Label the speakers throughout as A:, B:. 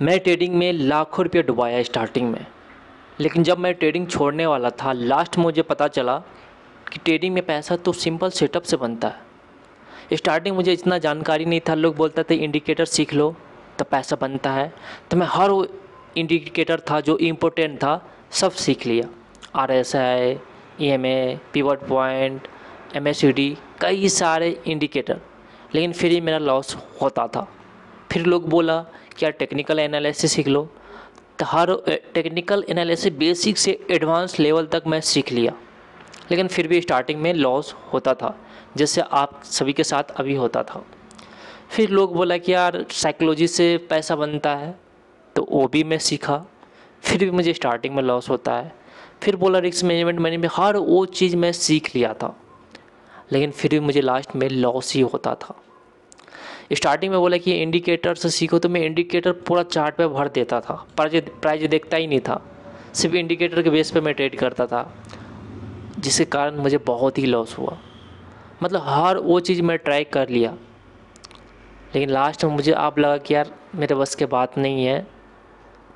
A: मैं ट्रेडिंग में लाखों रुपये डुबाया स्टार्टिंग में लेकिन जब मैं ट्रेडिंग छोड़ने वाला था लास्ट मुझे पता चला कि ट्रेडिंग में पैसा तो सिंपल सेटअप से बनता है स्टार्टिंग मुझे इतना जानकारी नहीं था लोग बोलते थे इंडिकेटर सीख लो तो पैसा बनता है तो मैं हर वो इंडिकेटर था जो इम्पोर्टेंट था सब सीख लिया R S I E M A pivot point M S D कई सारे इंडिकेटर लेकिन फिर ही मेरा लॉस होता था फिर लोग बोला क्या टेक्निकल एनालिसिस सीख लो तो हर टेक्निकल एनालिसिस बेसिक से एडवांस लेवल तक मैं सीख लिया लेकिन फिर भी स्टार्टिंग में लॉस होता था जैसे आप सभी के साथ अभी होता था फिर लोग बोला कि यार साइकोलॉजी से पैसा बनता है तो वो भी मैं सीखा फिर भी मुझे स्टार्टिंग में लॉस होता है फिर बोला रिस्क मैनेजमेंट मैंने भी हर वो चीज़ मैं सीख लिया था लेकिन फिर भी मुझे लास्ट में लॉस ही होता था स्टार्टिंग में बोला कि इंडिकेटर से सीखो तो मैं इंडिकेटर पूरा चार्ट पे भर देता था प्राइज प्राइज देखता ही नहीं था सिर्फ इंडिकेटर के बेस पे मैं ट्रेड करता था जिसके कारण मुझे बहुत ही लॉस हुआ मतलब हर वो चीज़ मैं ट्राई कर लिया लेकिन लास्ट में मुझे आप लगा कि यार मेरे बस के बात नहीं है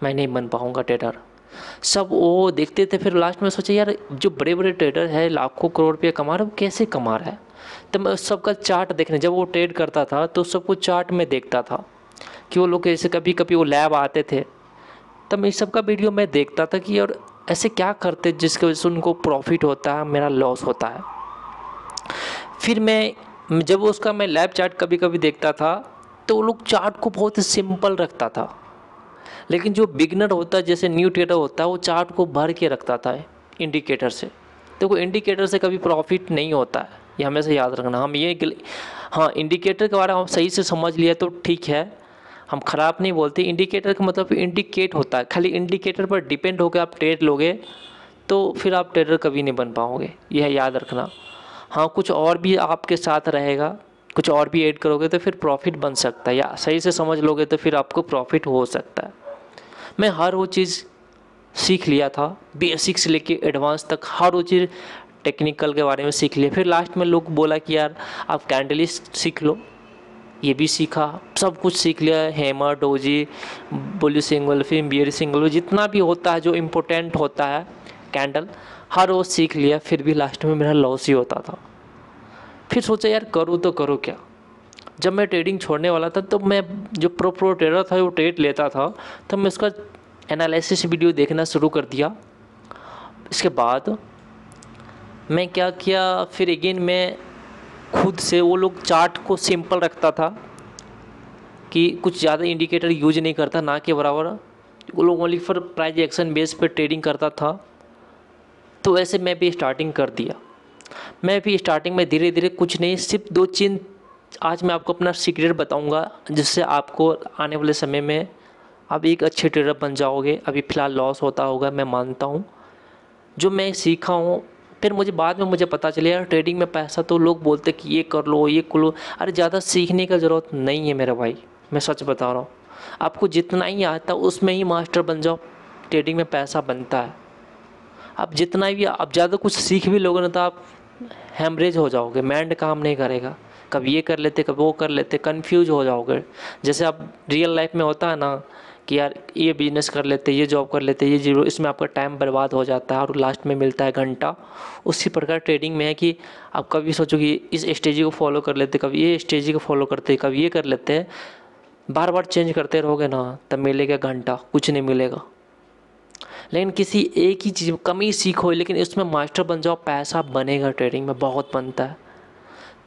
A: मैं नहीं बन पाऊँगा ट्रेडर सब वो देखते थे फिर लास्ट में सोचा यार जो बड़े बड़े ट्रेडर है लाखों करोड़ रुपया कमा रहे हैं कैसे कमा रहा है तो मैं उस सबका चार्ट देखने जब वो ट्रेड करता था तो उस सबको चार्ट में देखता था कि वो लोग ऐसे कभी कभी वो लैब आते थे तब इस सब का वीडियो मैं देखता था कि और ऐसे क्या करते जिसकी वजह से उनको प्रॉफिट होता है मेरा लॉस होता है फिर मैं जब उसका मैं लैब चार्ट कभी कभी देखता था तो वो लोग चार्ट को बहुत सिंपल रखता था लेकिन जो बिगनर होता है जैसे न्यू ट्रेडर होता है वो चार्ट को भर के रखता था इंडिकेटर से देखो तो इंडिकेटर से कभी प्रॉफिट नहीं होता है ये हमेशा याद रखना हम ये हाँ इंडिकेटर के बारे में हम सही से समझ लिया तो ठीक है हम खराब नहीं बोलते इंडिकेटर का मतलब इंडिकेट होता है खाली इंडिकेटर पर डिपेंड होकर आप ट्रेड लोगे तो फिर आप ट्रेडर कभी नहीं बन पाओगे यह याद रखना हाँ कुछ और भी आपके साथ रहेगा कुछ और भी ऐड करोगे तो फिर प्रॉफिट बन सकता है या सही से समझ लोगे तो फिर आपको प्रॉफिट हो सकता है मैं हर वो चीज़ सीख लिया था बेसिक से लेके एडवांस तक हर वो चीज़ टेक्निकल के बारे में सीख लिए फिर लास्ट में लोग बोला कि यार आप कैंडलिस्ट सीख लो ये भी सीखा सब कुछ सीख लिया हेमर डोजी बोली सिंगल फिल्म बियर सिंगल जितना भी होता है जो इम्पोर्टेंट होता है कैंडल हर वो सीख लिया फिर भी लास्ट में मेरा लॉस ही होता था फिर सोचा यार करूँ तो करूँ क्या जब मैं ट्रेडिंग छोड़ने वाला था तो मैं जो प्रो प्रो ट्रेडर था वो ट्रेड लेता था तो मैं उसका एनालिसिस वीडियो देखना शुरू कर दिया इसके बाद मैं क्या किया फिर अगेन मैं खुद से वो लोग चार्ट को सिंपल रखता था कि कुछ ज़्यादा इंडिकेटर यूज नहीं करता ना के बराबर वो लोग only for price action base पर ट्रेडिंग करता था तो ऐसे मैं भी स्टार्टिंग कर दिया मैं भी स्टार्टिंग में धीरे धीरे कुछ नहीं सिर्फ दो चीन आज मैं आपको अपना सीक्रेट बताऊंगा जिससे आपको आने वाले समय में आप एक अच्छे ट्रेडर बन जाओगे अभी फ़िलहाल लॉस होता होगा मैं मानता हूँ जो मैं सीखा हूँ फिर मुझे बाद में मुझे पता चले यार ट्रेडिंग में पैसा तो लोग बोलते कि ये कर लो ये कर लो अरे ज़्यादा सीखने का ज़रूरत नहीं है मेरा भाई मैं सच बता रहा हूँ आपको जितना ही आता उसमें ही मास्टर बन जाओ ट्रेडिंग में पैसा बनता है अब जितना भी अब ज़्यादा कुछ सीख भी लोगे ना तो आप हेमरेज हो जाओगे माइंड काम नहीं करेगा कब ये कर लेते कब वो कर लेते कन्फ्यूज हो जाओगे जैसे आप रियल लाइफ में होता है ना कि यार ये बिज़नेस कर लेते ये जॉब कर लेते ये जीरो इसमें आपका टाइम बर्बाद हो जाता है और लास्ट में मिलता है घंटा उसी प्रकार ट्रेडिंग में है कि आप कभी सोचो कि इस स्टेजी को फॉलो कर लेते कभी ये स्टेजी को फॉलो करते कभी ये कर लेते हैं बार बार चेंज करते रहोगे ना तब मिलेगा घंटा कुछ नहीं मिलेगा लेकिन किसी एक ही चीज़ कमी सीखो लेकिन उसमें मास्टर बन जाओ पैसा बनेगा ट्रेडिंग में बहुत बनता है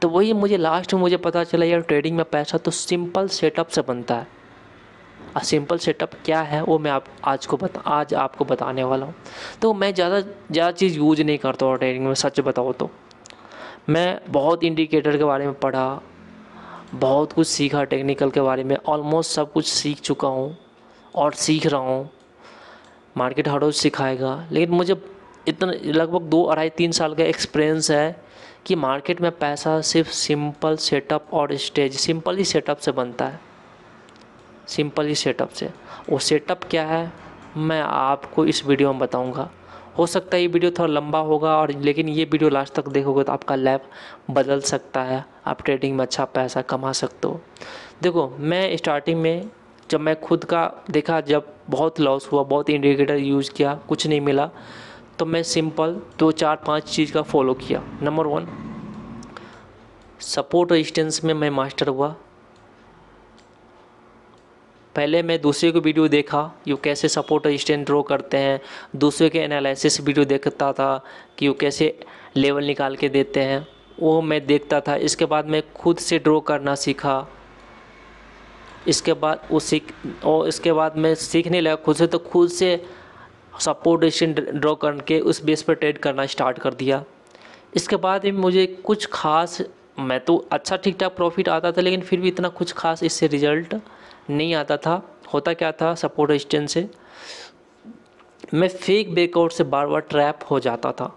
A: तो वही मुझे लास्ट में मुझे पता चला यार ट्रेडिंग में पैसा तो सिंपल सेटअप से बनता है सिंपल सेटअप क्या है वो मैं आप आज को बता आज आपको बताने वाला हूँ तो मैं ज़्यादा ज़्यादा चीज़ यूज नहीं करता हूँ ट्रेनिंग में सच बताओ तो मैं बहुत इंडिकेटर के बारे में पढ़ा बहुत कुछ सीखा टेक्निकल के बारे में ऑलमोस्ट सब कुछ सीख चुका हूँ और सीख रहा हूँ मार्केट हर रोज सिखाएगा लेकिन मुझे इतना लगभग दो अढ़ाई तीन साल का एक्सपीरियंस है कि मार्केट में पैसा सिर्फ सिंपल सेटअप और स्टेज सिंपल ही सेटअप से बनता है सिंपल ही सेटअप से वो सेटअप क्या है मैं आपको इस वीडियो में बताऊंगा हो सकता है ये वीडियो थोड़ा लंबा होगा और लेकिन ये वीडियो लास्ट तक देखोगे तो आपका लैब बदल सकता है आप ट्रेडिंग में अच्छा पैसा कमा सकते हो देखो मैं स्टार्टिंग में जब मैं खुद का देखा जब बहुत लॉस हुआ बहुत इंडिकेटर यूज़ किया कुछ नहीं मिला तो मैं सिंपल दो तो चार पांच चीज़ का फॉलो किया नंबर वन सपोर्ट रजिस्टेंस में मैं मास्टर हुआ पहले मैं दूसरे को वीडियो देखा यू कैसे सपोर्ट स्टैंड ड्रॉ करते हैं दूसरे के एनालिसिस वीडियो देखता था कि यू कैसे लेवल निकाल के देते हैं वो मैं देखता था इसके बाद मैं खुद से ड्रॉ करना सीखा इसके बाद वो सीख और इसके बाद मैं सीखने लगा खुद से तो खुद से सपोर्ट स्टैंड ड्रॉ करके उस बेस पर ट्रेड करना स्टार्ट कर दिया इसके बाद भी मुझे कुछ खास मैं तो अच्छा ठीक ठाक प्रॉफिट आता था लेकिन फिर भी इतना कुछ खास इससे रिजल्ट नहीं आता था होता क्या था सपोर्ट रेजिस्टेंस से मैं फेक ब्रेकआउट से बार बार ट्रैप हो जाता था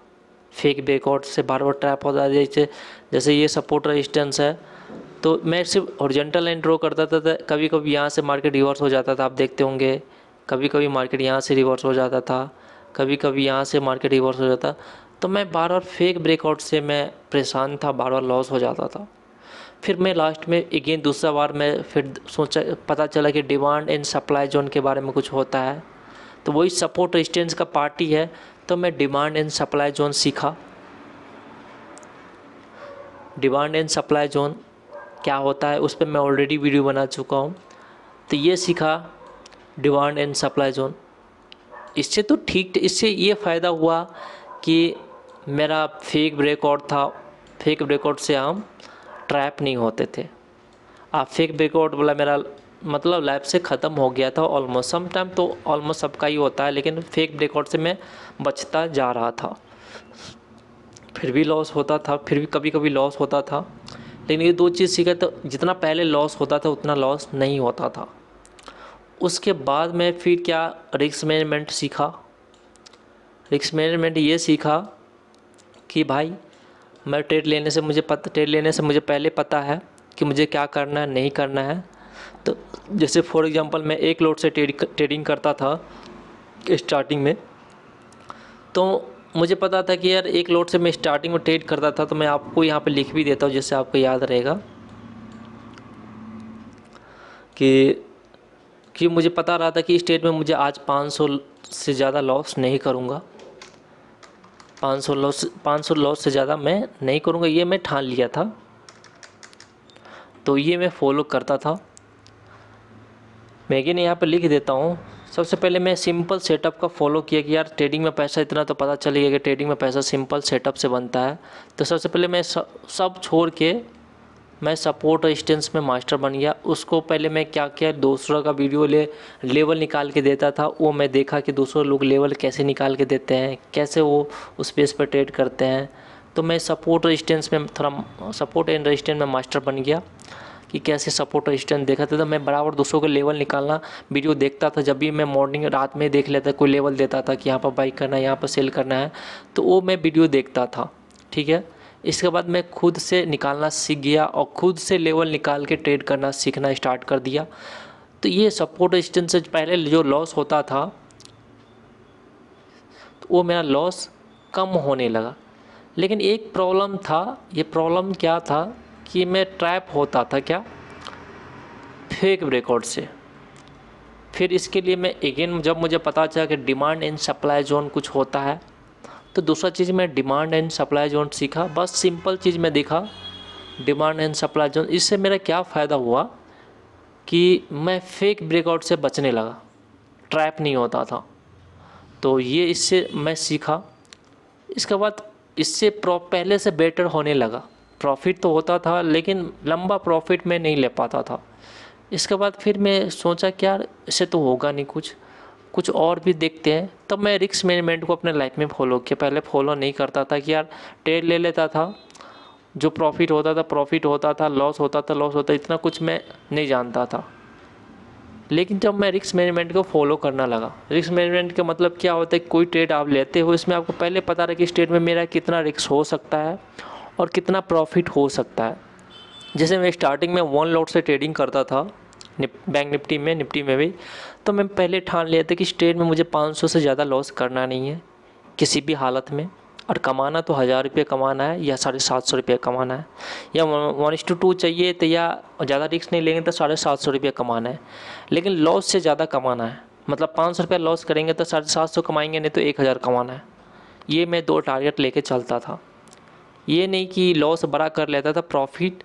A: फेक ब्रेकआउट से बार बार ट्रैप हो जाता जैसे जैसे ये सपोर्ट रेजिस्टेंस है तो मैं सिर्फ हॉर्जेंटल लाइन ड्रॉ करता था, था कभी कभी यहाँ से मार्केट रिवर्स हो जाता था आप देखते होंगे कभी कभी मार्केट यहाँ से रिवर्स हो जाता था कभी कभी यहाँ से मार्केट रिवर्स हो जाता तो मैं बार बार फेक ब्रेकआउट से मैं परेशान था बार बार लॉस हो जाता था फिर मैं लास्ट में अगेन दूसरा बार मैं फिर सोचा पता चला कि डिमांड एंड सप्लाई जोन के बारे में कुछ होता है तो वही सपोर्ट रेजिस्टेंस का पार्टी है तो मैं डिमांड एंड सप्लाई जोन सीखा डिमांड एंड सप्लाई जोन क्या होता है उस पर मैं ऑलरेडी वीडियो बना चुका हूँ तो ये सीखा डिमांड एंड सप्लाई जोन इससे तो ठीक इससे ये फ़ायदा हुआ कि मेरा फेक रिकॉर्ड था फेक रिकॉर्ड से हम ट्रैप नहीं होते थे आप फेक ब्रेकआउट बोला मेरा मतलब लाइफ से ख़त्म हो गया था ऑलमोस्ट सम टाइम तो ऑलमोस्ट सबका ही होता है लेकिन फेक ब्रेकआउट से मैं बचता जा रहा था फिर भी लॉस होता था फिर भी कभी कभी लॉस होता था लेकिन ये दो चीज़ सीखा तो जितना पहले लॉस होता था उतना लॉस नहीं होता था उसके बाद मैं फिर क्या रिक्स मैनेजमेंट सीखा रिक्स मैनेजमेंट ये सीखा कि भाई मैं ट्रेड लेने से मुझे पता ट्रेड लेने से मुझे पहले पता है कि मुझे क्या करना है नहीं करना है तो जैसे फॉर एग्ज़ाम्पल मैं एक लोट से ट्रेड ट्रेडिंग करता था स्टार्टिंग में तो मुझे पता था कि यार एक लोट से मैं स्टार्टिंग में ट्रेड करता था तो मैं आपको यहाँ पे लिख भी देता हूँ जिससे आपको याद रहेगा कि क्योंकि मुझे पता रहा था कि इस में मुझे आज 500 से ज़्यादा लॉस नहीं करूँगा पाँच सौ लॉस पाँच सौ लॉस से ज़्यादा मैं नहीं करूँगा ये मैं ठान लिया था तो ये मैं फॉलो करता था मैं नहीं यहाँ पर लिख देता हूँ सबसे पहले मैं सिंपल सेटअप का फॉलो किया कि यार ट्रेडिंग में पैसा इतना तो पता चलेगा कि ट्रेडिंग में पैसा सिंपल सेटअप से बनता है तो सबसे पहले मैं सब छोड़ के मैं सपोर्ट रेजिस्टेंस में मास्टर बन गया उसको पहले मैं क्या किया दूसरों का वीडियो ले लेवल निकाल के देता था वो मैं देखा कि दूसरों लोग लेवल कैसे निकाल के देते हैं कैसे वो उस पेज पर ट्रेड करते हैं तो मैं सपोर्ट रेजिस्टेंस में थोड़ा सपोर्ट एंड रजिस्टेंस में मास्टर बन गया कि कैसे सपोर्ट रेजिस्टेंस देखा था तो मैं बराबर दूसरों का लेवल निकालना वीडियो देखता था जब भी मैं मॉर्निंग रात में देख लेता कोई लेवल देता था कि यहाँ पर बाइक करना है यहाँ पर सेल करना है तो वो मैं वीडियो देखता था ठीक है इसके बाद मैं खुद से निकालना सीख गया और खुद से लेवल निकाल के ट्रेड करना सीखना स्टार्ट कर दिया तो ये सपोर्ट रेजिस्टेंस से पहले जो लॉस होता था तो वो मेरा लॉस कम होने लगा लेकिन एक प्रॉब्लम था ये प्रॉब्लम क्या था कि मैं ट्रैप होता था क्या फेक ब्रेकआउट से फिर इसके लिए मैं अगेन जब मुझे पता चला कि डिमांड एंड सप्लाई जोन कुछ होता है तो दूसरा चीज़ मैं डिमांड एंड सप्लाई जोन सीखा बस सिंपल चीज़ मैं देखा डिमांड एंड सप्लाई जोन इससे मेरा क्या फ़ायदा हुआ कि मैं फेक ब्रेकआउट से बचने लगा ट्रैप नहीं होता था तो ये इससे मैं सीखा इसके बाद इससे पहले से बेटर होने लगा प्रॉफिट तो होता था लेकिन लंबा प्रॉफिट मैं नहीं ले पाता था इसके बाद फिर मैं सोचा कि यार इससे तो होगा नहीं कुछ कुछ और भी देखते हैं तब मैं रिक्स मैनेजमेंट को अपने लाइफ में फॉलो किया पहले फॉलो नहीं करता था कि यार ट्रेड ले लेता था जो प्रॉफिट होता था प्रॉफिट होता था लॉस होता था लॉस होता इतना कुछ मैं नहीं जानता था लेकिन जब मैं रिस्क मैनेजमेंट को फॉलो करना लगा रिस्क मैनेजमेंट का मतलब क्या होता है कोई ट्रेड आप लेते हो इसमें आपको पहले पता रहे कि इस ट्रेड में मेरा कितना रिस्क हो सकता है और कितना प्रॉफिट हो सकता है जैसे मैं स्टार्टिंग में वन लॉट से ट्रेडिंग करता था निप, बैंक निफ्टी में निफ्टी में भी तो मैं पहले ठान लिया था कि स्टेट में मुझे 500 से ज़्यादा लॉस करना नहीं है किसी भी हालत में और कमाना तो हज़ार रुपये कमाना है या साढ़े सात सौ रुपये कमाना है या वन टू टू चाहिए तो या ज़्यादा रिस्क नहीं लेंगे तो साढ़े सात सौ रुपये कमाना है लेकिन लॉस से ज़्यादा कमाना है मतलब पाँच सौ रुपये लॉस करेंगे तो साढ़े सात सौ कमाएंगे नहीं तो एक हज़ार कमाना है ये मैं दो टारगेट लेके चलता था ये नहीं कि लॉस बड़ा कर लेता था प्रॉफिट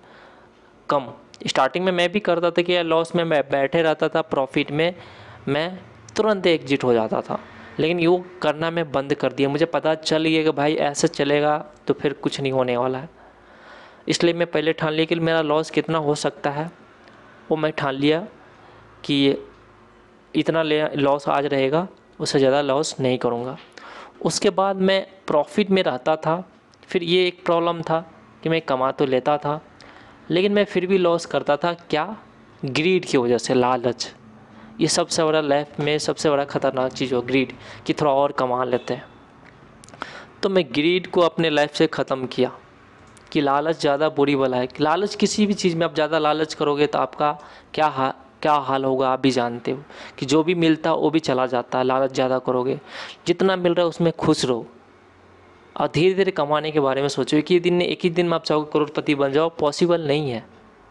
A: कम स्टार्टिंग में मैं भी करता था कि यार लॉस में मैं बैठे रहता था प्रॉफिट में मैं तुरंत एग्जिट हो जाता था लेकिन यो करना मैं बंद कर दिया मुझे पता चल गया कि भाई ऐसे चलेगा तो फिर कुछ नहीं होने वाला है इसलिए मैं पहले ठान लिया कि मेरा लॉस कितना हो सकता है वो मैं ठान लिया कि इतना लॉस आज रहेगा उससे ज़्यादा लॉस नहीं करूँगा उसके बाद मैं प्रॉफिट में रहता था फिर ये एक प्रॉब्लम था कि मैं कमा तो लेता था लेकिन मैं फिर भी लॉस करता था क्या ग्रीड की वजह से लालच ये सबसे बड़ा लाइफ में सबसे बड़ा ख़तरनाक चीज़ हो ग्रीड कि थोड़ा और कमा लेते हैं तो मैं ग्रीड को अपने लाइफ से ख़त्म किया कि लालच ज़्यादा बुरी बला है लालच किसी भी चीज़ में आप ज़्यादा लालच करोगे तो आपका क्या हा क्या हाल होगा आप भी जानते हो कि जो भी मिलता है वो भी चला जाता है लालच ज़्यादा करोगे जितना मिल रहा है उसमें खुश रहो और धीरे धीरे कमाने के बारे में सोचो एक ही दिन में एक ही दिन में आप चाहो करोड़पति बन जाओ पॉसिबल नहीं है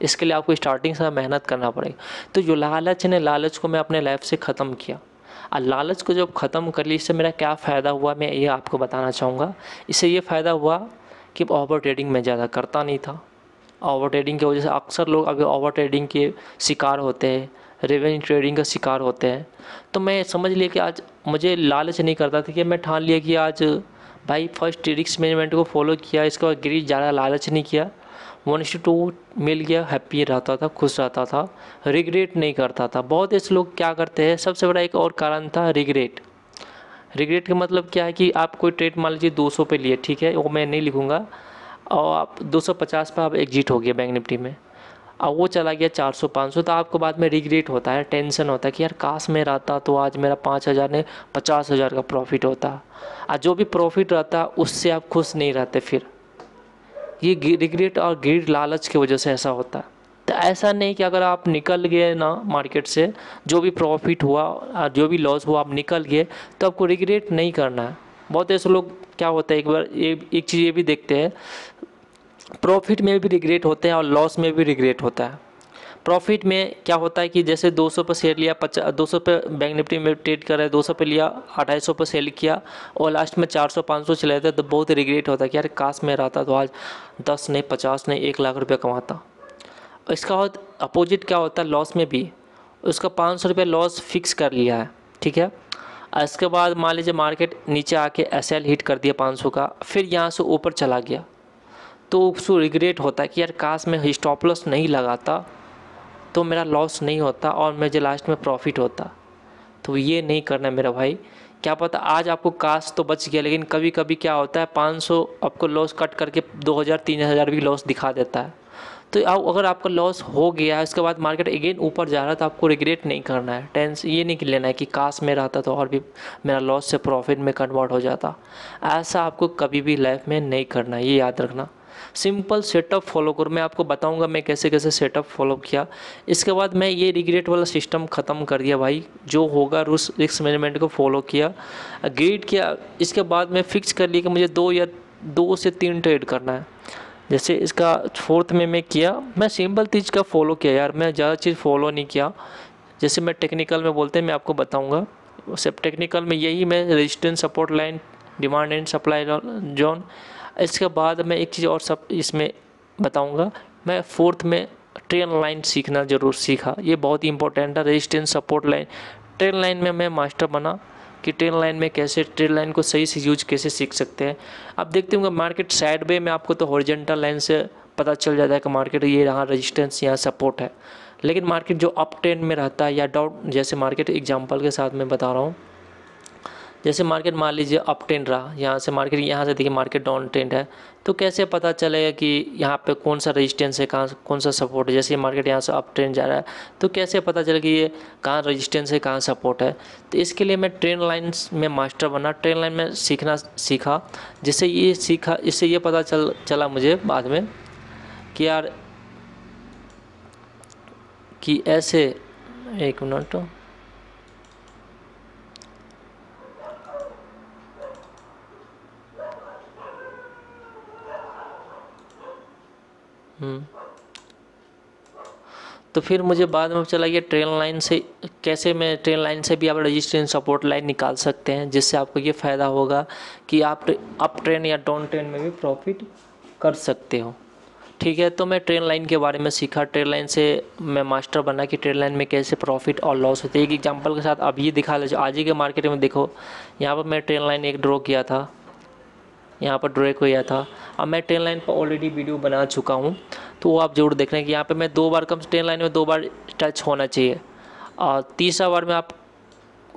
A: इसके लिए आपको स्टार्टिंग से मेहनत करना पड़ेगा तो जो लालच ने लालच को मैं अपने लाइफ से ख़त्म किया और लालच को जब ख़त्म कर ली इससे मेरा क्या फ़ायदा हुआ मैं ये आपको बताना चाहूँगा इससे ये फ़ायदा हुआ कि ओवर ट्रेडिंग मैं ज़्यादा करता नहीं था ओवर ट्रेडिंग की वजह से अक्सर लोग अभी ओवर ट्रेडिंग के शिकार होते हैं रेवेन्यू ट्रेडिंग का शिकार होते हैं तो मैं समझ लिया कि आज मुझे लालच नहीं करता था कि मैं ठान लिया कि आज भाई फर्स्ट रिक्स मैनेजमेंट को फॉलो किया इसके बाद गिरी ज़्यादा लालच नहीं किया वन इश टू मिल गया हैप्पी रहता था खुश रहता था रिग्रेट नहीं करता था बहुत ऐसे लोग क्या करते हैं सबसे बड़ा एक और कारण था रिग्रेट रिग्रेट का मतलब क्या है कि आप कोई ट्रेड मान लीजिए 200 पे लिए ठीक है वो मैं नहीं लिखूँगा और आप 250 पे आप एग्जिट हो गया बैंक निफ्टी में अब वो चला गया 400 500 तो आपको बाद में रिग्रेट होता है टेंशन होता है कि यार काश में रहता तो आज मेरा पाँच हज़ार ने पचास हज़ार का प्रॉफिट होता और जो भी प्रॉफिट रहता उससे आप खुश नहीं रहते फिर ये रिग्रेट और गिर लालच की वजह से ऐसा होता है तो ऐसा नहीं कि अगर आप निकल गए ना मार्केट से जो भी प्रॉफिट हुआ और जो भी लॉस हुआ आप निकल गए तो आपको रिग्रेट नहीं करना है बहुत ऐसे लोग क्या होता है एक बार ये एक चीज़ ये भी देखते हैं प्रॉफिट में भी रिग्रेट होते हैं और लॉस में भी रिग्रेट होता है प्रॉफिट में क्या होता है कि जैसे 200 पर शेयर लिया पचास दो सौ पर बैंक निफ्टी में ट्रेड कर रहे दो सौ पर लिया अढ़ाई सौ पर सेल किया और लास्ट में चार सौ पाँच सौ चले जाते तो बहुत रिग्रेट होता है कि यार काश में रहता तो आज दस नहीं पचास नहीं एक लाख रुपया कमाता इसका बाद अपोजिट क्या होता है लॉस में भी उसका पाँच सौ रुपये लॉस फिक्स कर लिया है ठीक है इसके बाद मान लीजिए मार्केट नीचे आके एस हिट कर दिया पाँच सौ का फिर यहाँ से ऊपर चला गया तो उसको रिग्रेट होता है कि यार काश मैं लॉस नहीं लगाता तो मेरा लॉस नहीं होता और मुझे लास्ट में प्रॉफिट होता तो ये नहीं करना मेरा भाई क्या पता आज आपको काश तो बच गया लेकिन कभी कभी क्या होता है 500 आपको लॉस कट करके 2000 3000 भी लॉस दिखा देता है तो अब अगर आपका लॉस हो गया है उसके बाद मार्केट अगेन ऊपर जा रहा है तो आपको रिग्रेट नहीं करना है टेंस ये नहीं लेना है कि काश में रहता तो और भी मेरा लॉस से प्रॉफिट में कन्वर्ट हो जाता ऐसा आपको कभी भी लाइफ में नहीं करना है ये याद रखना सिंपल सेटअप फॉलो करो मैं आपको बताऊंगा मैं कैसे कैसे सेटअप फॉलो किया इसके बाद मैं ये रिग्रेट वाला सिस्टम ख़त्म कर दिया भाई जो होगा रूस रिस्क मैनेजमेंट को फॉलो किया ग्रीड किया इसके बाद मैं फिक्स कर लिया कि मुझे दो या दो से तीन ट्रेड करना है जैसे इसका फोर्थ में मैं किया मैं सिंपल चीज़ का फॉलो किया यार मैं ज़्यादा चीज़ फॉलो नहीं किया जैसे मैं टेक्निकल में बोलते हैं मैं आपको बताऊंगा सब टेक्निकल में यही मैं resistance support line demand and supply zone इसके बाद मैं एक चीज़ और सब इसमें बताऊँगा मैं फोर्थ में ट्रेन लाइन सीखना ज़रूर सीखा ये बहुत ही इंपॉर्टेंट है resistance support line trend line में मैं मास्टर बना कि ट्रेन लाइन में कैसे ट्रेन लाइन को सही से यूज कैसे सीख सकते हैं अब देखते होंगे मार्केट साइड वे में आपको तो हॉरिजेंटल लाइन से पता चल जाता है कि मार्केट ये यहाँ रजिस्टेंस यहाँ सपोर्ट है लेकिन मार्केट जो अप ट्रेंड में रहता है या डाउट जैसे मार्केट एग्जाम्पल के साथ मैं बता रहा हूँ जैसे मार्केट मान लीजिए अप ट्रेंड रहा यहाँ से मार्केट यहाँ से देखिए मार्केट डाउन ट्रेंड है तो कैसे पता चलेगा कि यहाँ पे कौन सा रेजिस्टेंस है कहाँ कौन सा सपोर्ट है जैसे मार्केट यहाँ से अप ट्रेंड जा रहा है तो कैसे पता चले कि ये कहाँ रजिस्टेंस है कहाँ सपोर्ट है तो इसके लिए मैं ट्रेंड लाइन्स में मास्टर बना ट्रेंड लाइन में सीखना सीखा जिससे ये सीखा इससे ये पता चल चला मुझे बाद में कि यार कि ऐसे एक मिनट हम्म। तो फिर मुझे बाद में चला गया ट्रेन लाइन से कैसे मैं ट्रेन लाइन से भी आप रजिस्ट्रेशन सपोर्ट लाइन निकाल सकते हैं जिससे आपको ये फ़ायदा होगा कि आप अप ट्रेन या डाउन ट्रेन में भी प्रॉफिट कर सकते हो ठीक है तो मैं ट्रेन लाइन के बारे में सीखा ट्रेन लाइन से मैं मास्टर बना कि ट्रेन लाइन में कैसे प्रॉफिट और लॉस होते हैं एक एग्जांपल के साथ अब ये दिखा लो आज ही के मार्केट में देखो यहाँ पर मैं ट्रेन लाइन एक ड्रॉ किया था यहाँ पर ड्रॉ किया था अब मैं टेन लाइन पर ऑलरेडी वीडियो बना चुका हूँ तो वो आप ज़रूर देख रहे हैं कि यहाँ पर मैं दो बार कम टेन लाइन में दो बार टच होना चाहिए और तीसरा बार में आप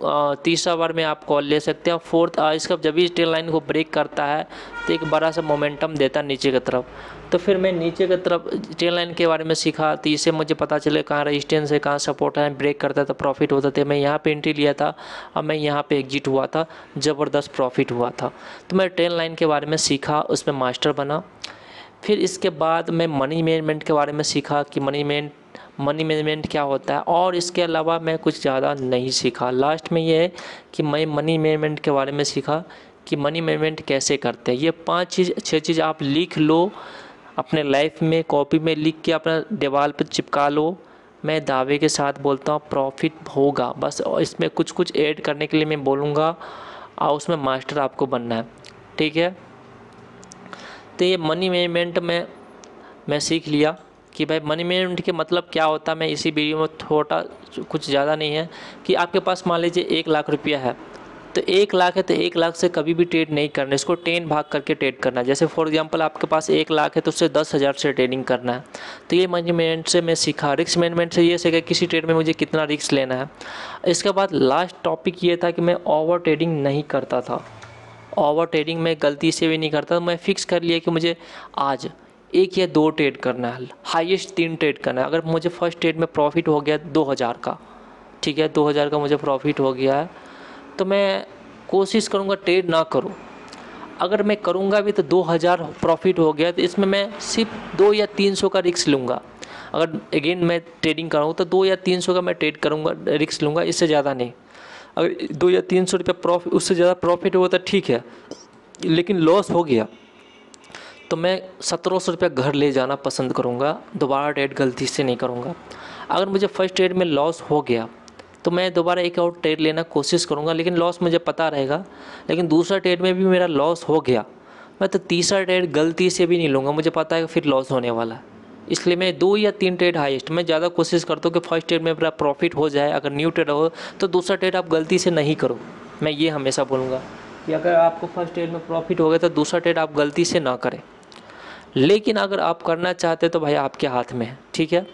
A: तीसरा बार में आप कॉल ले सकते हैं फोर्थ इसका जब भी ट्रेन लाइन को ब्रेक करता है तो एक बड़ा सा मोमेंटम देता है नीचे की तरफ तो फिर मैं नीचे की तरफ ट्रेन लाइन के बारे में सीखा तो इससे मुझे पता चले कहाँ रजिस्टेंस है कहाँ सपोर्ट है ब्रेक करता था प्रॉफिट होता था तो मैं यहाँ पर एंट्री लिया था और मैं यहाँ पर एग्जिट हुआ था ज़बरदस्त प्रॉफिट हुआ था तो मैं ट्रेन लाइन के बारे में सीखा उसमें मास्टर बना फिर इसके बाद मैं मनी मैनेजमेंट के बारे में सीखा कि मनी मैनेजमेंट मनी मैनेजमेंट क्या होता है और इसके अलावा मैं कुछ ज़्यादा नहीं सीखा लास्ट में ये है कि मैं मनी मैनेजमेंट के बारे में सीखा कि मनी मैनेजमेंट कैसे करते हैं ये पांच चीज़ छः चीज़ आप लिख लो अपने लाइफ में कॉपी में लिख के अपना दीवार पर चिपका लो मैं दावे के साथ बोलता हूँ प्रॉफिट होगा बस इसमें कुछ कुछ ऐड करने के लिए मैं बोलूँगा और उसमें मास्टर आपको बनना है ठीक है तो ये मनी मैनेजमेंट में मैं सीख लिया कि भाई मनी मैनेजमेंट के मतलब क्या होता है मैं इसी वीडियो में थोड़ा कुछ ज़्यादा नहीं है कि आपके पास मान लीजिए एक लाख रुपया है तो एक लाख है तो एक लाख से कभी भी ट्रेड नहीं करना इसको टेन भाग करके ट्रेड करना है जैसे फॉर एग्जांपल आपके पास एक लाख है तो उससे दस हज़ार से ट्रेडिंग करना है तो ये मैनेजमेंट से मैं सीखा रिक्स मैनेजमेंट से ये सीखा किसी ट्रेड में मुझे कितना रिक्स लेना है इसके बाद लास्ट टॉपिक ये था कि मैं ओवर ट्रेडिंग नहीं करता था ओवर ट्रेडिंग मैं गलती से भी नहीं करता मैं फ़िक्स कर लिया कि मुझे आज एक या दो ट्रेड करना है हाईएस्ट तीन ट्रेड करना है अगर मुझे फर्स्ट ट्रेड में प्रॉफिट हो गया दो हज़ार का ठीक है दो हज़ार का मुझे प्रॉफिट हो गया है तो मैं कोशिश करूँगा ट्रेड ना करूँ अगर मैं करूँगा भी तो दो हज़ार प्रॉफिट हो गया तो इसमें मैं सिर्फ दो या तीन सौ का रिक्स लूँगा अगर अगेन मैं ट्रेडिंग कराऊँ तो दो या तीन सौ का मैं ट्रेड करूँगा रिक्स लूँगा इससे ज़्यादा नहीं अगर दो या तीन सौ रुपया प्रॉफिट उससे ज़्यादा प्रॉफिट हुआ तो ठीक है लेकिन लॉस हो गया तो मैं सत्रह सौ रुपया घर ले जाना पसंद करूँगा दोबारा ट्रेड गलती से नहीं करूँगा अगर मुझे फर्स्ट ट्रेड में लॉस हो गया तो मैं दोबारा एक और ट्रेड लेना कोशिश करूँगा लेकिन लॉस मुझे पता रहेगा लेकिन दूसरा ट्रेड में भी मेरा लॉस हो गया मैं तो तीसरा ट्रेड गलती से भी नहीं लूँगा मुझे पता है कि फिर लॉस होने वाला है इसलिए मैं दो या तीन ट्रेड हाईएस्ट मैं ज़्यादा कोशिश करता हूँ कि फर्स्ट ट्रेड में मेरा प्रॉफिट हो जाए अगर न्यू ट्रेड हो तो दूसरा ट्रेड आप गलती से नहीं करो मैं ये हमेशा बोलूँगा कि अगर आपको फर्स्ट ट्रेड में प्रॉफिट हो गया तो दूसरा ट्रेड आप गलती से ना करें लेकिन अगर आप करना चाहते तो भाई आपके हाथ में है ठीक है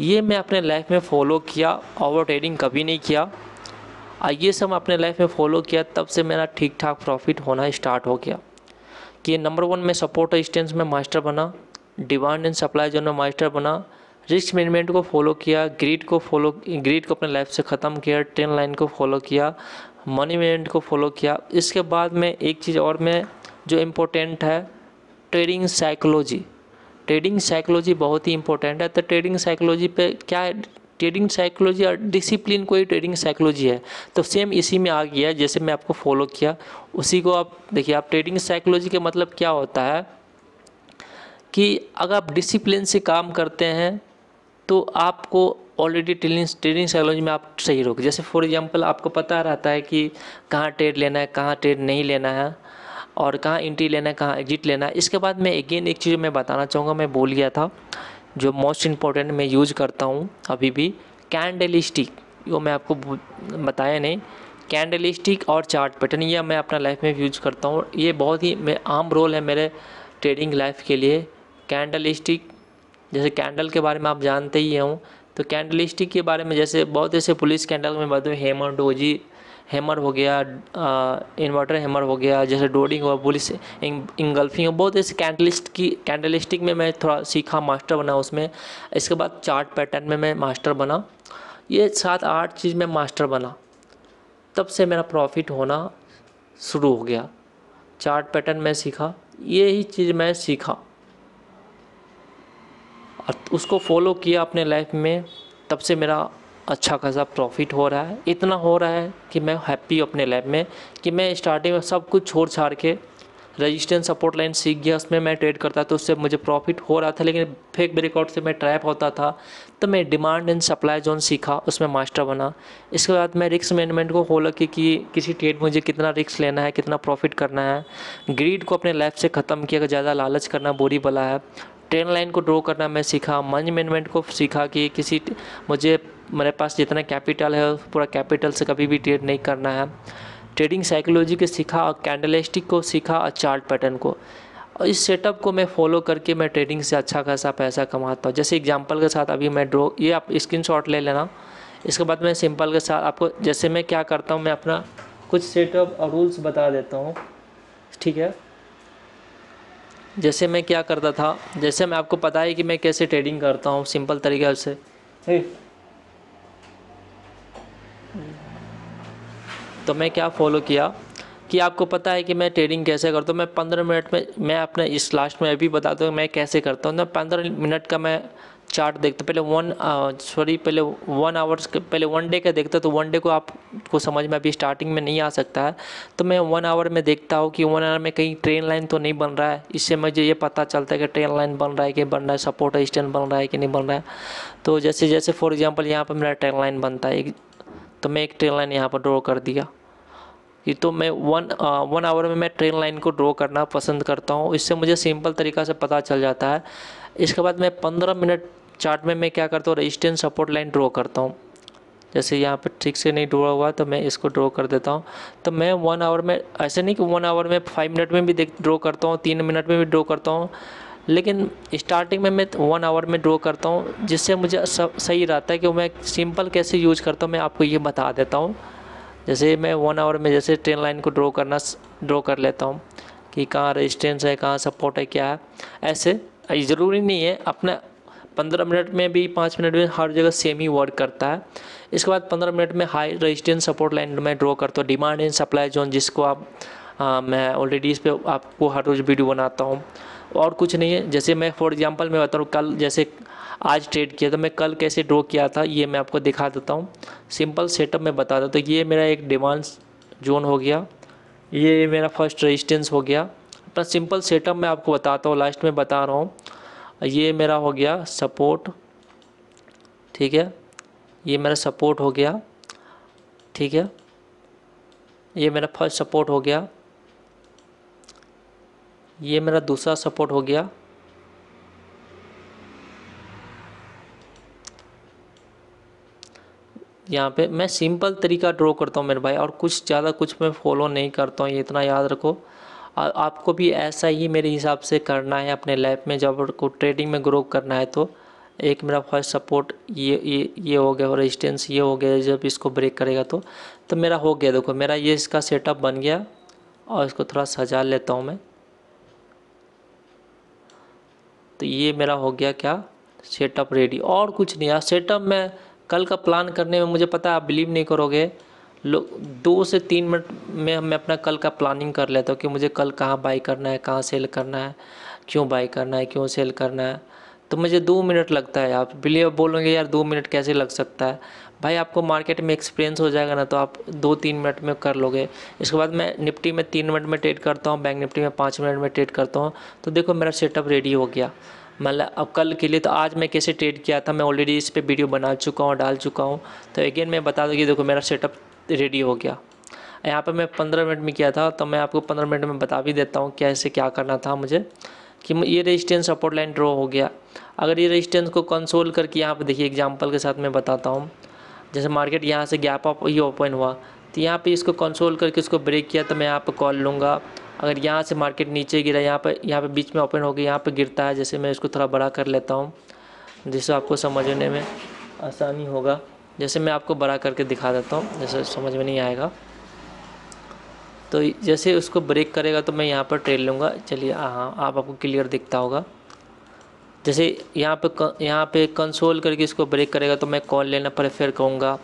A: ये मैं अपने लाइफ में फॉलो किया ओवर ट्रेडिंग कभी नहीं किया ये सब अपने लाइफ में फॉलो किया तब से मेरा ठीक ठाक प्रॉफिट होना स्टार्ट हो गया कि नंबर वन में सपोर्ट स्टेंस में मास्टर बना डिमांड एंड सप्लाई जोन में मास्टर बना रिस्क मैनेजमेंट को फॉलो किया ग्रीड को फॉलो ग्रीड को अपने लाइफ से ख़त्म किया ट्रेन लाइन को फॉलो किया मनी मैनेजमेंट को फॉलो किया इसके बाद में एक चीज़ और में जो इम्पोर्टेंट है ट्रेडिंग साइकोलॉजी ट्रेडिंग साइकोलॉजी बहुत ही इंपॉर्टेंट है तो ट्रेडिंग साइकोलॉजी पे क्या है ट्रेडिंग साइकोलॉजी और डिसिप्लिन कोई ट्रेडिंग साइकोलॉजी है तो सेम इसी में आ गया जैसे मैं आपको फॉलो किया उसी को आप देखिए आप ट्रेडिंग साइकोलॉजी का मतलब क्या होता है कि अगर आप डिसिप्लिन से काम करते हैं तो आपको ऑलरेडी ट्रेडिंग ट्रेडिंग साइकोलॉजी में आप सही रहोगे जैसे फॉर एग्जांपल आपको पता रहता है कि कहाँ ट्रेड लेना है कहाँ ट्रेड नहीं लेना है और कहाँ एंट्री लेना है कहाँ एग्जिट लेना है इसके बाद मैं अगेन एक चीज़ मैं बताना चाहूँगा मैं बोल गया था जो मोस्ट इम्पोर्टेंट मैं यूज करता हूँ अभी भी कैंडल स्टिक वो मैं आपको बताया नहीं कैंडल स्टिक और चार्ट पैटर्न ये मैं अपना लाइफ में यूज करता हूँ ये बहुत ही आम रोल है मेरे ट्रेडिंग लाइफ के लिए कैंडल स्टिक जैसे कैंडल के बारे में आप जानते ही हों तो कैंडल स्टिक के बारे में जैसे बहुत ऐसे पुलिस कैंडल में बताऊँ हेमा डोजी हैमर हो गया इन्वर्टर हैमर हो गया जैसे डोडिंग हुआ बुलिस इंगल्फिंग बहुत ऐसे कैंडलिस्ट की कैंडलिस्टिक में मैं थोड़ा सीखा मास्टर बना उसमें इसके बाद चार्ट पैटर्न में मैं मास्टर बना ये सात आठ चीज़ में मास्टर बना तब से मेरा प्रॉफिट होना शुरू हो गया चार्ट पैटर्न मैं सीखा ये ही चीज़ मैं सीखा उसको फॉलो किया अपने लाइफ में तब से मेरा अच्छा खासा प्रॉफिट हो रहा है इतना हो रहा है कि मैं हैप्पी हूँ अपने लैब में कि मैं स्टार्टिंग में सब कुछ छोड़ छाड़ के रजिस्टेंस सपोर्ट लाइन सीख गया उसमें मैं ट्रेड करता था तो उससे मुझे प्रॉफिट हो रहा था लेकिन फेक ब्रेकआउट से मैं ट्रैप होता था तो मैं डिमांड एंड सप्लाई जोन सीखा उसमें मास्टर बना इसके बाद मैं रिक्स मैनेजमेंट को खोला कि, कि किसी ट्रेड मुझे कितना रिक्स लेना है कितना प्रॉफिट करना है ग्रीड को अपने लाइफ से ख़त्म किया ज़्यादा लालच करना बुरी बला है ट्रेन लाइन को ड्रॉ करना मैं सीखा मैनेजमेंट को सीखा कि किसी मुझे मेरे पास जितना कैपिटल है पूरा कैपिटल से कभी भी ट्रेड नहीं करना है ट्रेडिंग साइकोलॉजी के सीखा और कैंडलिस्टिक को सीखा और चार्ट पैटर्न को और इस सेटअप को मैं फॉलो करके मैं ट्रेडिंग से अच्छा खासा पैसा कमाता हूँ जैसे एग्जाम्पल के साथ अभी मैं ड्रॉ ये आप स्क्रीन शॉट ले लेना इसके बाद मैं सिंपल के साथ आपको जैसे मैं क्या करता हूँ मैं अपना कुछ सेटअप और रूल्स बता देता हूँ ठीक है जैसे मैं क्या करता था जैसे मैं आपको पता है कि मैं कैसे ट्रेडिंग करता हूँ सिंपल तरीके से तो मैं क्या फॉलो किया कि आपको पता है कि मैं ट्रेडिंग कैसे करता हूँ मैं पंद्रह मिनट में मैं अपने इस लास्ट में अभी बताता हूँ मैं कैसे करता हूँ मैं तो पंद्रह मिनट का मैं चार्ट देखते पहले वन सॉरी uh, पहले वन आवर्स के पहले वन डे का देखते तो वन डे को आपको समझ में अभी स्टार्टिंग में नहीं आ सकता है तो मैं वन आवर में देखता हूँ कि वन आवर में कहीं ट्रेन लाइन तो नहीं बन रहा है इससे मुझे ये पता चलता है कि ट्रेन लाइन बन रहा है कि बन रहा है सपोर्ट स्टैंड बन रहा है कि नहीं बन रहा है तो जैसे जैसे फॉर एग्जाम्पल यहाँ पर मेरा ट्रेन लाइन बनता है तो मैं एक ट्रेन लाइन यहाँ पर ड्रॉ कर दिया ये तो मैं वन आ, वन आवर में मैं ट्रेन लाइन को ड्रॉ करना पसंद करता हूँ इससे मुझे सिंपल तरीका से पता चल जाता है इसके बाद मैं पंद्रह मिनट चार्ट में मैं क्या करता हूँ रजिस्टेंस सपोर्ट लाइन ड्रॉ करता हूँ जैसे यहाँ पर ठीक से नहीं ड्रॉ हुआ तो मैं इसको ड्रॉ कर देता हूँ तो मैं वन आवर में ऐसे नहीं कि वन आवर में फाइव मिनट में भी देख ड्रॉ करता हूँ तीन मिनट में भी ड्रॉ करता हूँ लेकिन स्टार्टिंग में मैं वन आवर में ड्रॉ करता हूँ जिससे मुझे सही रहता है कि मैं सिंपल कैसे यूज करता हूँ मैं आपको ये बता देता हूँ जैसे मैं वन आवर में जैसे ट्रेन लाइन को ड्रॉ करना ड्रॉ कर लेता हूँ कि कहाँ रेजिस्टेंस है कहाँ सपोर्ट है क्या है ऐसे ज़रूरी नहीं है अपने पंद्रह मिनट में भी पाँच मिनट में हर जगह सेम ही वर्क करता है इसके बाद पंद्रह मिनट में हाई रेजिस्टेंस सपोर्ट लाइन में ड्रॉ करता हूँ डिमांड एंड सप्लाई जोन जिसको आप आ, हाँ, मैं ऑलरेडी इस पर आपको हर रोज़ वीडियो बनाता हूँ और कुछ नहीं है जैसे मैं फॉर एग्जांपल मैं बता रहा हूँ कल जैसे आज ट्रेड किया तो मैं कल कैसे ड्रॉ किया था ये मैं आपको दिखा देता हूँ सिंपल सेटअप में बता देता हूँ तो ये मेरा एक डिमांड जोन हो गया ये मेरा फर्स्ट रजिस्टेंस हो गया अपना सिंपल सेटअप मैं आपको बताता हूँ लास्ट में बता रहा हूँ ये मेरा हो गया सपोर्ट ठीक है ये मेरा सपोर्ट हो गया ठीक है ये मेरा फर्स्ट सपोर्ट हो गया ये मेरा दूसरा सपोर्ट हो गया यहाँ पे मैं सिंपल तरीका ड्रॉ करता हूँ मेरे भाई और कुछ ज़्यादा कुछ मैं फॉलो नहीं करता हूँ ये इतना याद रखो और आपको भी ऐसा ही मेरे हिसाब से करना है अपने लाइफ में जब आपको ट्रेडिंग में ग्रो करना है तो एक मेरा फर्स्ट सपोर्ट ये ये ये हो गया और रेजिस्टेंस ये हो गया जब इसको ब्रेक करेगा तो तो मेरा हो गया देखो मेरा ये इसका सेटअप बन गया और इसको थोड़ा सजा लेता हूँ मैं तो ये मेरा हो गया क्या सेटअप रेडी और कुछ नहीं यार सेटअप में कल का प्लान करने में मुझे पता है आप बिलीव नहीं करोगे लोग दो से तीन मिनट में मैं अपना कल का प्लानिंग कर लेता हूँ कि मुझे कल कहाँ बाई करना है कहाँ सेल करना है क्यों बाई करना है क्यों सेल करना है तो मुझे दो मिनट लगता है आप बिलीव बोलोगे यार दो मिनट कैसे लग सकता है भाई आपको मार्केट में एक्सपीरियंस हो जाएगा ना तो आप दो तीन मिनट में कर लोगे इसके बाद मैं निफ्टी में तीन मिनट में ट्रेड करता हूँ बैंक निफ्टी में पाँच मिनट में ट्रेड करता हूँ तो देखो मेरा सेटअप रेडी हो गया मतलब अब कल के लिए तो आज मैं कैसे ट्रेड किया था मैं ऑलरेडी इस पर वीडियो बना चुका हूँ डाल चुका हूँ तो अगेन मैं बता दूँगी देखो मेरा सेटअप रेडी हो गया यहाँ पर मैं पंद्रह मिनट में किया था तो मैं आपको पंद्रह मिनट में बता भी देता हूँ कैसे क्या करना था मुझे कि ये रेजिस्टेंस सपोर्ट लाइन ड्रॉ हो गया अगर ये रेजिस्टेंस को कंसोल करके यहाँ पे देखिए एग्जांपल के साथ मैं बताता हूँ जैसे मार्केट यहाँ से गैप अप ये ओपन हुआ तो यहाँ पे इसको कंसोल करके इसको ब्रेक किया तो मैं यहाँ पर कॉल लूँगा अगर यहाँ से मार्केट नीचे गिरा यहाँ पर यहाँ पर बीच में ओपन हो गया यहाँ पर गिरता है जैसे मैं इसको थोड़ा बड़ा कर लेता हूँ जिससे आपको समझने में आसानी होगा जैसे मैं आपको बड़ा करके दिखा देता हूँ जैसे समझ में नहीं आएगा तो जैसे उसको ब्रेक करेगा तो मैं यहाँ पर ट्रेल लूँगा चलिए हाँ, हाँ आप आपको क्लियर दिखता होगा जैसे यहाँ पे यहाँ पे कंसोल करके इसको ब्रेक करेगा तो मैं कॉल लेना प्रेफर करूँगा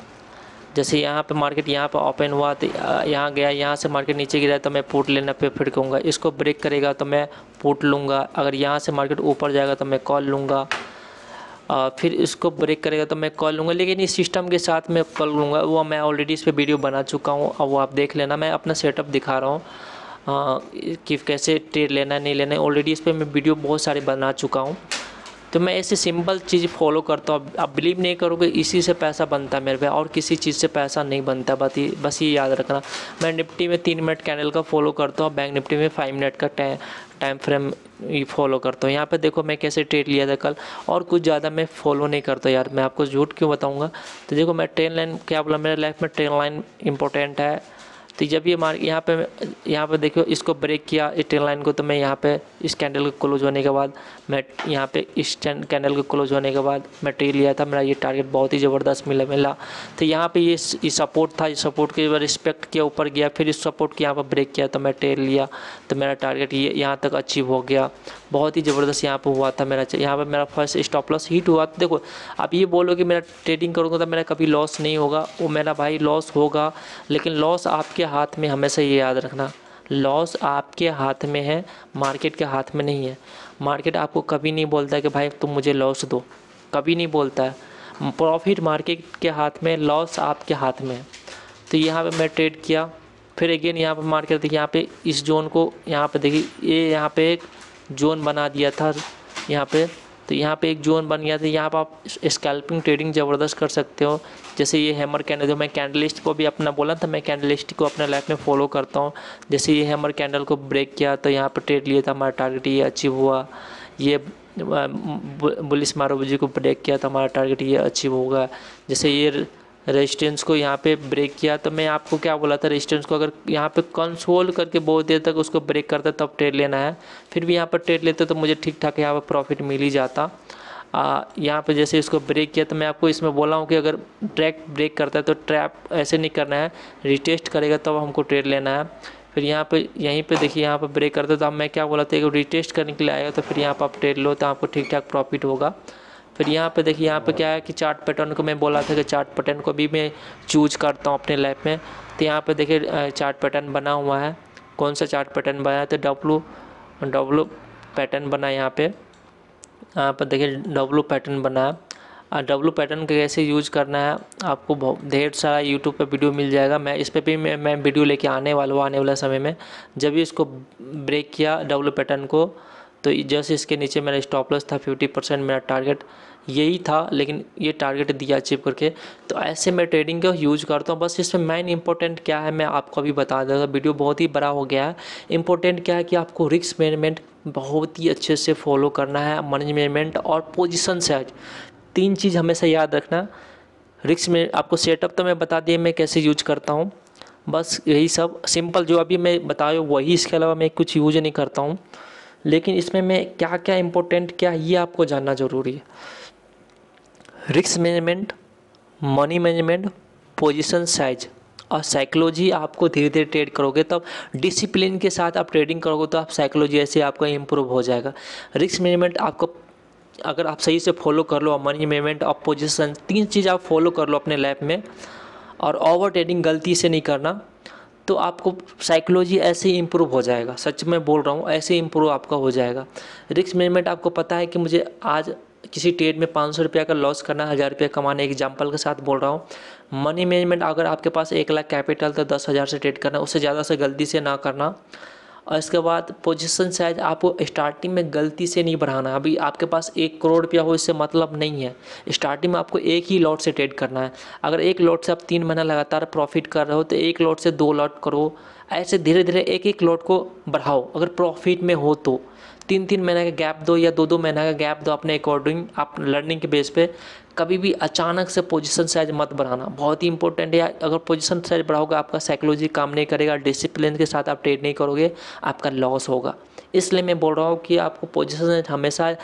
A: जैसे यहाँ पे मार्केट यहाँ पे ओपन हुआ तो यहाँ गया यहाँ से मार्केट नीचे गिरा तो मैं पुट लेना प्रेफर करूँगा इसको ब्रेक करेगा तो मैं पुट लूँगा अगर यहाँ से मार्केट ऊपर जाएगा तो मैं कॉल लूँगा आ, फिर इसको ब्रेक करेगा तो मैं कॉल लूँगा लेकिन इस सिस्टम के साथ मैं कॉल लूँगा वो मैं ऑलरेडी इस पर वीडियो बना चुका हूँ अब वो आप देख लेना मैं अपना सेटअप दिखा रहा हूँ कि कैसे ट्रेड लेना है नहीं लेना है ऑलरेडी इस पर मैं वीडियो बहुत सारे बना चुका हूँ तो मैं ऐसे सिंपल चीज़ फॉलो करता हूँ आप बिलीव नहीं करोगे इसी से पैसा बनता है मेरे पे और किसी चीज़ से पैसा नहीं बनता बस ये बस ये याद रखना मैं निफ्टी में तीन मिनट कैंडल का फॉलो करता हूँ बैंक निफ्टी में फाइव मिनट का टाइम टाइम फ्रेम फॉलो करता हूँ यहाँ पे देखो मैं कैसे ट्रेड लिया था कल और कुछ ज़्यादा मैं फॉलो नहीं करता यार मैं आपको झूठ क्यों बताऊँगा तो देखो मैं ट्रेन लाइन क्या बोला मेरे लाइफ में ट्रेन लाइन इंपॉर्टेंट है तो जब ये मार यहाँ पे यहाँ पे देखो इसको ब्रेक किया इस ट्रेन लाइन को तो मैं यहाँ पे इस कैंडल को क्लोज होने के बाद मैं यहाँ पे इस कैंडल को क्लोज होने के बाद मैं ट्रेल लिया था मेरा ये टारगेट बहुत ही ज़बरदस्त मिला मिला तो यहाँ पे ये सपोर्ट था इस सपोर्ट के रिस्पेक्ट किया ऊपर गया फिर इस सपोर्ट के यहाँ पर ब्रेक किया तो मैं ट्रेल लिया तो मेरा टारगेट ये यहाँ तक अचीव हो गया बहुत ही ज़बरदस्त यहाँ पर हुआ था मेरा यहाँ पर मेरा फर्स्ट स्टॉप लॉस हिट हुआ तो देखो अब ये बोलो कि मेरा ट्रेडिंग करूँगा तो मेरा कभी लॉस नहीं होगा वो मेरा भाई लॉस होगा लेकिन लॉस आपके आपके हाथ में हमेशा ये याद रखना लॉस आपके हाथ में है मार्केट के हाथ में नहीं है मार्केट आपको कभी नहीं बोलता कि भाई तुम मुझे लॉस दो कभी नहीं बोलता है प्रॉफिट मार्केट के हाथ में लॉस आपके हाथ में है तो यहाँ पे मैं ट्रेड किया फिर अगेन यहाँ पे मार्केट देखिए यहाँ पे इस जोन को यहाँ पे देखिए ये यह यहाँ पे एक जोन बना दिया था यहाँ पे तो यहाँ पे एक जोन बन गया था यहाँ पर आप स्कैल्पिंग ट्रेडिंग ज़बरदस्त कर सकते हो जैसे ये हैमर कैंडल जो मैं कैंडलिस्ट को भी अपना बोला था मैं कैंडलिस्ट को अपने लाइफ में फॉलो करता हूँ जैसे ये हैमर कैंडल को ब्रेक किया तो यहाँ पर ट्रेड लिया था हमारा टारगेट ये अचीव हुआ ये बुलिस मारोबजी को ब्रेक किया तो हमारा टारगेट ये अचीव होगा जैसे ये रेजिस्टेंस को यहाँ पे ब्रेक किया तो मैं आपको क्या बोला था रेजिस्टेंस को अगर यहाँ पे कंसोल करके बहुत देर तक उसको ब्रेक करता तब ट्रेड लेना है फिर भी यहाँ पर ट्रेड लेते तो मुझे ठीक ठाक यहाँ पर प्रॉफिट मिल ही जाता यहाँ पर जैसे इसको ब्रेक किया तो मैं आपको इसमें बोला हूँ कि अगर ट्रैक ब्रेक करता है तो ट्रैप ऐसे नहीं करना है रिटेस्ट करेगा तब तो हमको ट्रेड लेना है फिर यहाँ पे यहीं पे देखिए यहाँ पे ब्रेक करता तो मैं क्या बोला था एक रिटेस्ट करने के लिए आएगा तो फिर यहाँ पर आप ट्रेड लो तो आपको ठीक ठाक प्रॉफिट होगा फिर यहाँ पे देखिए यहाँ पे क्या है कि चार्ट पैटर्न को मैं बोला था कि चार्ट पैटर्न को भी मैं चूज करता हूँ अपने लैब में तो यहाँ पे देखिए चार्ट पैटर्न बना हुआ है कौन सा चार्ट पैटर्न बना तो डब्लू डब्लू पैटर्न बना यहाँ पे यहाँ पर देखिए डब्लू पैटर्न बना और डब्लू पैटर्न का कैसे यूज करना है आपको बहुत ढेर सारा यूट्यूब पर वीडियो मिल जाएगा मैं इस पर भी मैं मैं वीडियो लेके आने वाला हूँ आने वाला समय में जब भी इसको ब्रेक किया डब्लू पैटर्न को तो जैसे इसके नीचे मेरा स्टॉप लॉस था 50 परसेंट मेरा टारगेट यही था लेकिन ये टारगेट दिया अचीव करके तो ऐसे मैं ट्रेडिंग का यूज करता हूँ बस इसमें मेन इंपॉर्टेंट क्या है मैं आपको अभी बता दूँगा वीडियो बहुत ही बड़ा हो गया है इंपॉर्टेंट क्या है कि आपको रिक्स मैनेजमेंट बहुत ही अच्छे से फॉलो करना है मैनेजमेंट और पोजिशन से तीन चीज़ हमेशा याद रखना रिक्स में आपको सेटअप तो मैं बता दिया मैं कैसे यूज करता हूँ बस यही सब सिंपल जो अभी मैं बताया वही इसके अलावा मैं कुछ यूज नहीं करता हूँ लेकिन इसमें मैं क्या क्या इम्पोर्टेंट क्या ये आपको जानना ज़रूरी है रिक्स management money management position size और साइकोलॉजी आपको धीरे धीरे ट्रेड करोगे तब डिसिप्लिन के साथ आप ट्रेडिंग करोगे तो आप साइकोलॉजी ऐसे आपका इम्प्रूव हो जाएगा रिस्क मैनेजमेंट आपको अगर आप सही से फॉलो कर लो मनी मैनेजमेंट और पोजिशन तीन चीज़ आप फॉलो कर लो अपने लाइफ में और ओवर ट्रेडिंग गलती से नहीं करना तो आपको साइकोलॉजी ऐसे ही इम्प्रूव हो जाएगा सच में बोल रहा हूँ ऐसे इम्प्रूव आपका हो जाएगा रिस्क मैनेजमेंट आपको पता है कि मुझे आज किसी ट्रेड में पाँच सौ रुपया का लॉस करना हज़ार रुपया कमाने एग्जाम्पल के साथ बोल रहा हूँ मनी मैनेजमेंट अगर आपके पास एक लाख कैपिटल तो दस हज़ार से ट्रेड करना उससे ज़्यादा से गलती से ना करना और इसके बाद पोजीशन शायद आपको स्टार्टिंग में गलती से नहीं बढ़ाना अभी आपके पास एक करोड़ रुपया हो इससे मतलब नहीं है स्टार्टिंग में आपको एक ही लॉट से ट्रेड करना है अगर एक लॉट से आप तीन महीना लगातार प्रॉफिट कर रहे हो तो एक लॉट से दो लॉट करो ऐसे धीरे धीरे एक एक लॉट को बढ़ाओ अगर प्रॉफिट में हो तो तीन तीन महीने का गैप दो या दो दो महीने का गैप दो अपने अकॉर्डिंग आप लर्निंग के बेस पे कभी भी अचानक से पोजीशन साइज मत बढ़ाना बहुत ही इंपॉर्टेंट है अगर पोजीशन साइज बढ़ाओगे आपका साइकोलॉजी काम नहीं करेगा डिसिप्लिन के साथ आप ट्रेड नहीं करोगे आपका लॉस होगा इसलिए मैं बोल रहा हूँ कि आपको पोजीशन साइज हमेशा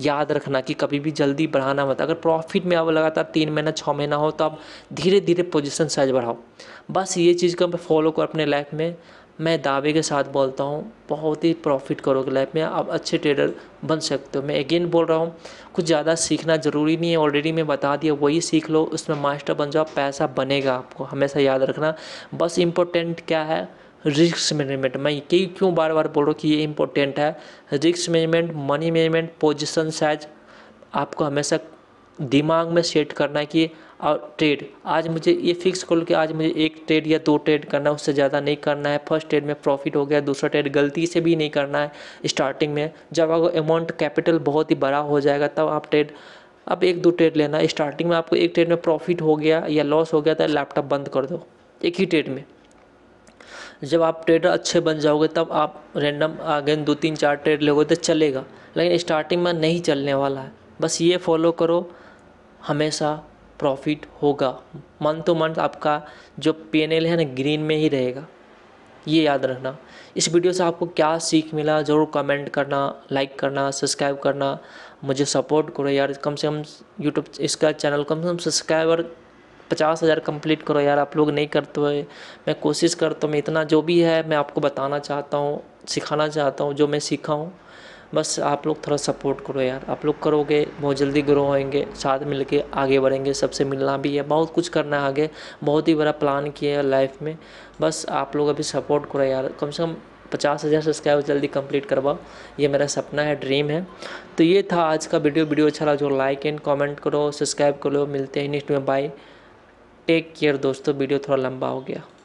A: याद रखना कि कभी भी जल्दी बढ़ाना मत अगर प्रॉफिट में आप लगातार तीन महीना छः महीना हो तो आप धीरे धीरे पोजिशन साइज बढ़ाओ बस ये चीज़ को फॉलो करो अपने लाइफ में मैं दावे के साथ बोलता हूँ बहुत ही प्रॉफिट करोगे लाइफ में आप अच्छे ट्रेडर बन सकते हो मैं अगेन बोल रहा हूँ कुछ ज़्यादा सीखना ज़रूरी नहीं है ऑलरेडी मैं बता दिया वही सीख लो उसमें मास्टर बन जाओ पैसा बनेगा आपको हमेशा याद रखना बस इम्पोर्टेंट क्या है रिस्क मैनेजमेंट मैं कई क्यों बार बार बोल रहा हूँ कि ये इंपॉर्टेंट है risk management money management position size आपको हमेशा दिमाग में सेट करना है कि और ट्रेड आज मुझे ये फिक्स कर कि आज मुझे एक ट्रेड या दो ट्रेड करना है उससे ज़्यादा नहीं करना है फर्स्ट ट्रेड में प्रॉफिट हो गया दूसरा ट्रेड गलती से भी नहीं करना है स्टार्टिंग में जब आपको अमाउंट कैपिटल बहुत ही बड़ा हो जाएगा तब आप ट्रेड अब एक दो ट्रेड लेना स्टार्टिंग में आपको एक ट्रेड में प्रॉफिट हो गया या लॉस हो गया तो लैपटॉप बंद कर दो एक ही ट्रेड में जब आप ट्रेडर अच्छे बन जाओगे तब आप रैंडम आगे दो तीन चार ट्रेड लोगे तो चलेगा लेकिन स्टार्टिंग में नहीं चलने वाला है बस ये फॉलो करो हमेशा प्रॉफिट होगा मंथ टू मंथ आपका जो पी है ना ग्रीन में ही रहेगा ये याद रखना इस वीडियो से आपको क्या सीख मिला ज़रूर कमेंट करना लाइक करना सब्सक्राइब करना मुझे सपोर्ट करो यार कम से कम यूट्यूब इसका चैनल कम से कम सब्सक्राइबर पचास हज़ार कम्प्लीट करो यार आप लोग नहीं करते हुए मैं कोशिश करता हूँ मैं इतना जो भी है मैं आपको बताना चाहता हूँ सिखाना चाहता हूँ जो मैं सीखा हूँ बस आप लोग थोड़ा सपोर्ट करो यार आप लोग करोगे बहुत जल्दी ग्रो होएंगे साथ मिल के आगे बढ़ेंगे सबसे मिलना भी है बहुत कुछ करना है आगे बहुत ही बड़ा प्लान किया है लाइफ में बस आप लोग अभी सपोर्ट करो यार कम से कम पचास हज़ार सब्सक्राइबर जल्दी कंप्लीट करवाओ ये मेरा सपना है ड्रीम है तो ये था आज का वीडियो वीडियो अच्छा लगा जो लाइक एंड कमेंट करो सब्सक्राइब करो मिलते हैं नेक्स्ट में बाय टेक केयर दोस्तों वीडियो थोड़ा लंबा हो गया